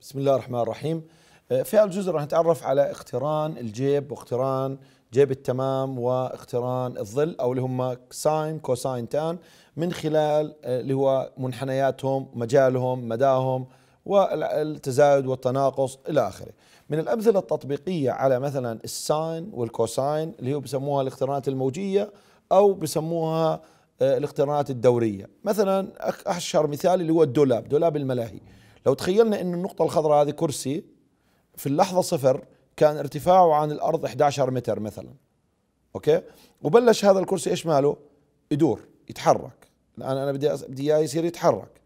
بسم الله الرحمن الرحيم آه، في الجزء راح نتعرف على اقتران الجيب واقتران جيب التمام واقتران الظل او اللي هم ساين كوساين تان من خلال آه، اللي هو منحنياتهم مجالهم مداهم والتزايد والتناقص الى اخره من الامثله التطبيقيه على مثلا الساين والكوساين اللي هو بسموها الاقترانات الموجيه او بسموها آه، الاقترانات الدوريه مثلا اشهر مثال اللي هو الدولاب دولاب الملاهي لو تخيلنا أن النقطة الخضراء هذه كرسي في اللحظة صفر كان ارتفاعه عن الأرض 11 متر مثلا أوكي وبلش هذا الكرسي إيش ماله يدور يتحرك الآن أنا بدي بدي إياه يصير يتحرك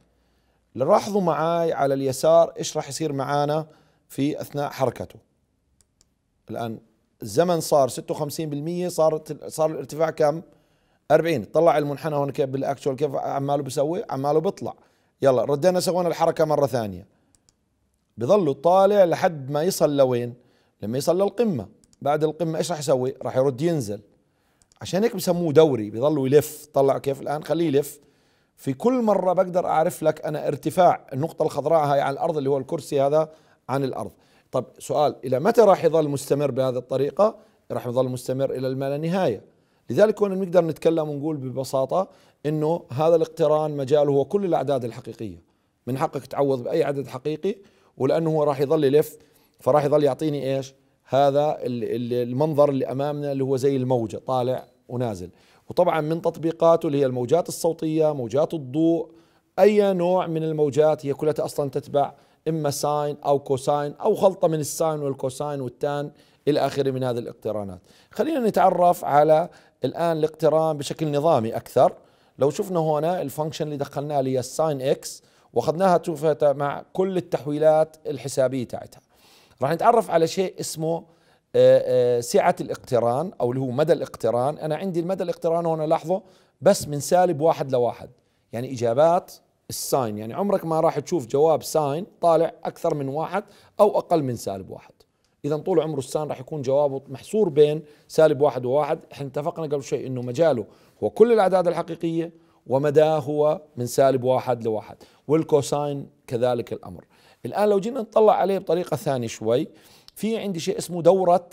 لاحظوا معاي على اليسار إيش راح يصير معانا في أثناء حركته الآن الزمن صار 56% صارت صار الارتفاع كم؟ 40 طلع المنحنى هون كيف بالاكشوال كيف عماله بيسوي؟ عماله بيطلع يلا ردينا سوينا الحركة مرة ثانية بظل طالع لحد ما يصل لوين لما يصل للقمة بعد القمة ايش راح يسوي راح يرد ينزل عشان هيك بسموه دوري بيظلوا يلف طلع كيف الآن خليه يلف في كل مرة بقدر أعرف لك أنا ارتفاع النقطة الخضراء هاي عن الأرض اللي هو الكرسي هذا عن الأرض طب سؤال إلى متى راح يظل مستمر بهذه الطريقة راح يظل مستمر إلى المال نهاية لذلك هنا بنقدر نتكلم ونقول ببساطة انه هذا الاقتران مجاله هو كل الاعداد الحقيقيه من حقك تعوض باي عدد حقيقي ولانه هو راح يظل يلف فراح يظل يعطيني ايش؟ هذا المنظر اللي امامنا اللي هو زي الموجه طالع ونازل وطبعا من تطبيقاته اللي هي الموجات الصوتيه، موجات الضوء، اي نوع من الموجات هي كلها اصلا تتبع اما ساين او كوساين او خلطه من الساين والكوساين والتان الى اخره من هذه الاقترانات. خلينا نتعرف على الان الاقتران بشكل نظامي اكثر لو شفنا هنا الفانكشن اللي دخلناها اللي هي الساين اكس واخذناها توفيتا مع كل التحويلات الحسابيه تاعتها راح نتعرف على شيء اسمه آه، آه، سعه الاقتران او اللي هو مدى الاقتران انا عندي المدى الاقتران هنا لاحظه بس من سالب واحد لواحد يعني اجابات الساين يعني عمرك ما راح تشوف جواب ساين طالع اكثر من واحد او اقل من سالب واحد اذا طول عمره الساين راح يكون جوابه محصور بين سالب واحد وواحد احنا اتفقنا قبل شوي انه مجاله هو كل الأعداد الحقيقية ومداه هو من سالب واحد لواحد والكوساين كذلك الأمر الآن لو جينا نطلع عليه بطريقة ثانية شوي في عندي شيء اسمه دورة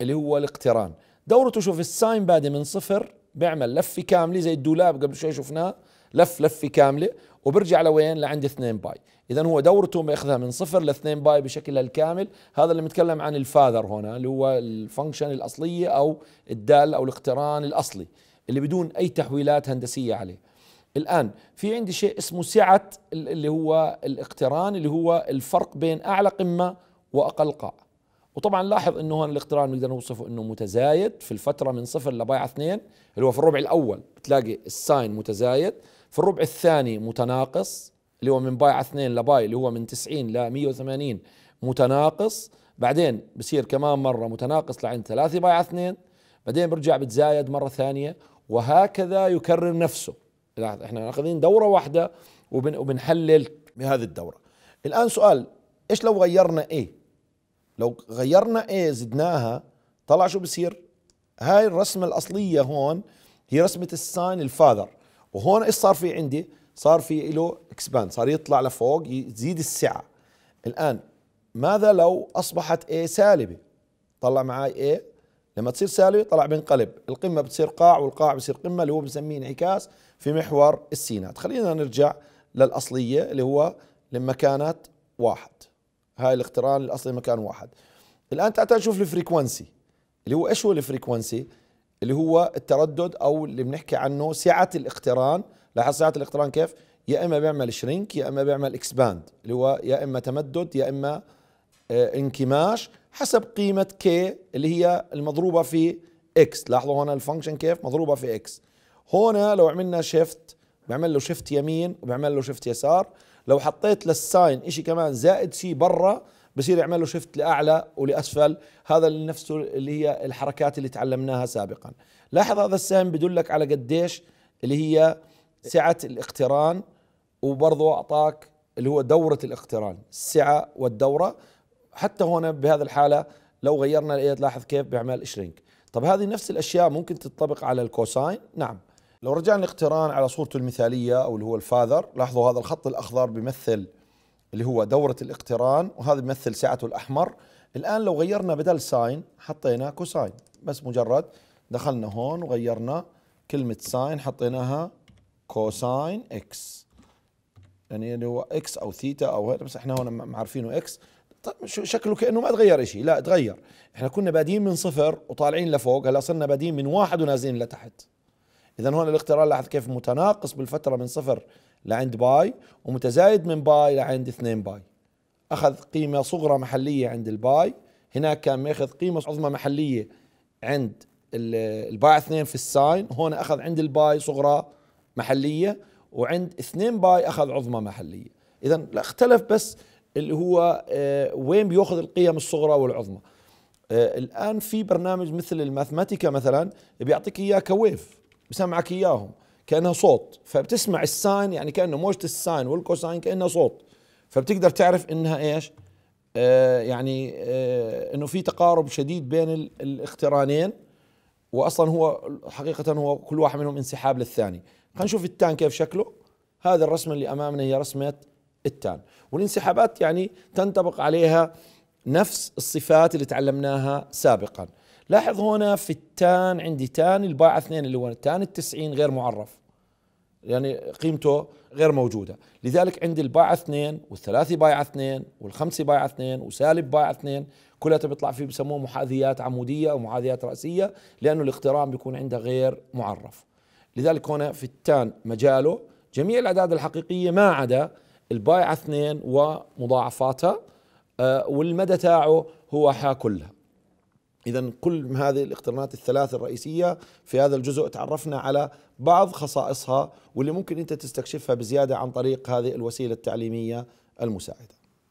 اللي هو الاقتران دورته شوف الساين بادي من صفر بيعمل لفة كاملة زي الدولاب قبل شوي شفناه لف لفه كامله وبرجع لوين لعند 2 باي اذا هو دورته بياخذها من صفر ل 2 باي بشكلها الكامل هذا اللي بنتكلم عن الفاذر هنا اللي هو الفانكشن الاصليه او الدال او الاقتران الاصلي اللي بدون اي تحويلات هندسيه عليه الان في عندي شيء اسمه سعه اللي هو الاقتران اللي هو الفرق بين اعلى قمه واقل قاع وطبعا لاحظ انه هون الاقتران بنقدر نوصفه انه متزايد في الفتره من صفر لباي اثنين اللي هو في الربع الاول بتلاقي الساين متزايد في الربع الثاني متناقص اللي هو من باي على 2 لباي اللي هو من 90 ل 180 متناقص بعدين بصير كمان مره متناقص لعند 3 باي على 2 بعدين برجع بتزايد مره ثانيه وهكذا يكرر نفسه لاحظ احنا اخذين دوره واحده وبن وبنحلل بهذه الدوره الان سؤال ايش لو غيرنا ايه لو غيرنا ايه زدناها طلع شو بصير هاي الرسمه الاصليه هون هي رسمه الساين الفاذر وهون ايش صار في عندي صار في له اكسباند صار يطلع لفوق يزيد السعه الان ماذا لو اصبحت اي سالبه طلع معي اي لما تصير سالبه طلع بنقلب القمه بتصير قاع والقاع بتصير قمه اللي هو بنسميه انعكاس في محور السينات خلينا نرجع للاصليه اللي هو لما كانت واحد هاي الاقتران الاصلي مكان واحد الان تعال نشوف الفريكونسي اللي هو ايش هو الفريكونسي اللي هو التردد او اللي بنحكي عنه سعه الاقتران لاحظ سعه الاقتران كيف يا اما بيعمل شرينك يا اما بيعمل اكسباند اللي هو يا اما تمدد يا اما آه، انكماش حسب قيمه كي اللي هي المضروبه في اكس لاحظوا هون الفانكشن كيف مضروبه في اكس هون لو عملنا شيفت بعمل له شيفت يمين وبعمل له شيفت يسار لو حطيت للساين شيء كمان زائد شيء برا بصير يعمل له شيفت لاعلى ولاسفل هذا اللي نفسه اللي هي الحركات اللي تعلمناها سابقا لاحظ هذا السهم بدلك على قديش اللي هي سعه الاقتران وبرضه اعطاك اللي هو دوره الاقتران السعه والدوره حتى هنا بهذه الحاله لو غيرنا الاي تلاحظ كيف بيعمل شرينك طب هذه نفس الاشياء ممكن تنطبق على الكوساين نعم لو رجعنا الاقتران على صورته المثاليه او اللي هو الفاذر لاحظوا هذا الخط الاخضر بيمثل اللي هو دورة الاقتران وهذا بيمثل ساعته الأحمر الآن لو غيرنا بدل ساين حطينا كوساين بس مجرد دخلنا هون وغيرنا كلمة ساين حطيناها كوساين اكس يعني اللي هو اكس او ثيتا او هذا بس احنا هون عارفينه اكس طيب شكله كانه ما تغير شيء لا تغير احنا كنا بادين من صفر وطالعين لفوق هلا صرنا بادين من واحد ونازلين لتحت اذا هون الاقتران لاحظ كيف متناقص بالفتره من صفر لعند باي ومتزايد من باي لعند 2 باي اخذ قيمه صغرى محليه عند الباي هناك كان ماخذ قيمه عظمى محليه عند الباي 2 في الساين هون اخذ عند الباي صغرى محليه وعند 2 باي اخذ عظمى محليه اذا لا اختلف بس اللي هو آه، وين بياخذ القيم الصغرى والعظمى آه، الان في برنامج مثل الماثماتيكا مثلا بيعطيك اياه كويف بسمعك اياهم كانها صوت فبتسمع الساين يعني كانه موجه الساين والكوساين كانها صوت فبتقدر تعرف انها ايش آه يعني آه انه في تقارب شديد بين الاقترانين واصلا هو حقيقه هو كل واحد منهم انسحاب للثاني خلينا نشوف التان كيف شكله هذا الرسمه اللي امامنا هي رسمه التان والانسحابات يعني تنطبق عليها نفس الصفات اللي تعلمناها سابقا لاحظ هنا في التان عندي تان الباعة اثنين اللي هو التان التسعين غير معرف يعني قيمته غير موجودة لذلك عندي الباعة اثنين والثلاثي بايعة اثنين والخمسة بايعة اثنين وسالب بايعة اثنين كلها بيطلع فيه بسموه محاذيات عمودية أو محاذيات رأسية لأنه الاقتران بيكون عندها غير معرف لذلك هنا في التان مجاله جميع الأعداد الحقيقية ما عدا البايعة اثنين ومضاعفاتها آه، والمدى تاعه هو حا كلها إذا كل هذه الاقترانات الثلاث الرئيسية في هذا الجزء تعرفنا على بعض خصائصها واللي ممكن أنت تستكشفها بزيادة عن طريق هذه الوسيلة التعليمية المساعدة